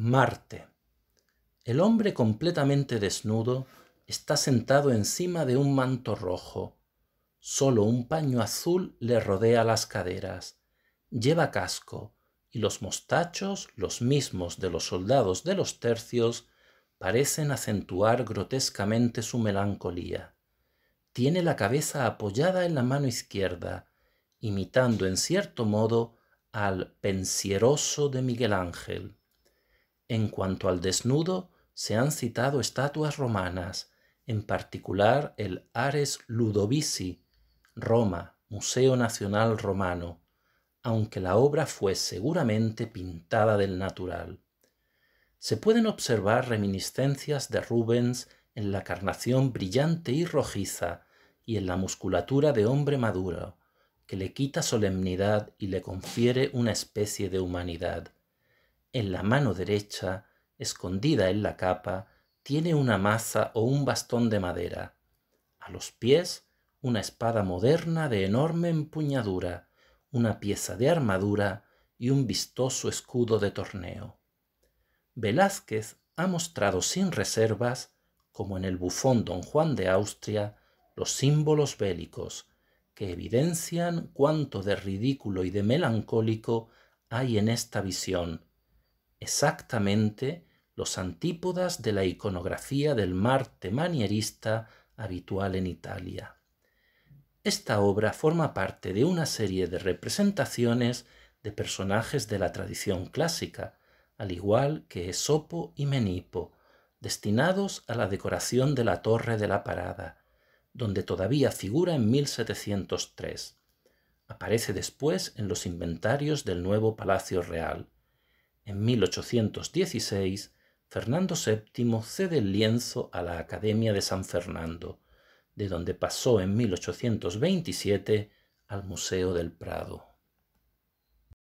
Marte. El hombre completamente desnudo está sentado encima de un manto rojo. Solo un paño azul le rodea las caderas. Lleva casco y los mostachos, los mismos de los soldados de los tercios, parecen acentuar grotescamente su melancolía. Tiene la cabeza apoyada en la mano izquierda, imitando en cierto modo al pensieroso de Miguel Ángel. En cuanto al desnudo, se han citado estatuas romanas, en particular el Ares Ludovici, Roma, Museo Nacional Romano, aunque la obra fue seguramente pintada del natural. Se pueden observar reminiscencias de Rubens en la carnación brillante y rojiza y en la musculatura de hombre maduro, que le quita solemnidad y le confiere una especie de humanidad. En la mano derecha, escondida en la capa, tiene una maza o un bastón de madera. A los pies, una espada moderna de enorme empuñadura, una pieza de armadura y un vistoso escudo de torneo. Velázquez ha mostrado sin reservas, como en el bufón don Juan de Austria, los símbolos bélicos, que evidencian cuánto de ridículo y de melancólico hay en esta visión, exactamente los antípodas de la iconografía del Marte manierista habitual en Italia. Esta obra forma parte de una serie de representaciones de personajes de la tradición clásica, al igual que Esopo y Menipo, destinados a la decoración de la Torre de la Parada, donde todavía figura en 1703. Aparece después en los inventarios del nuevo Palacio Real. En 1816, Fernando VII cede el lienzo a la Academia de San Fernando, de donde pasó en 1827 al Museo del Prado.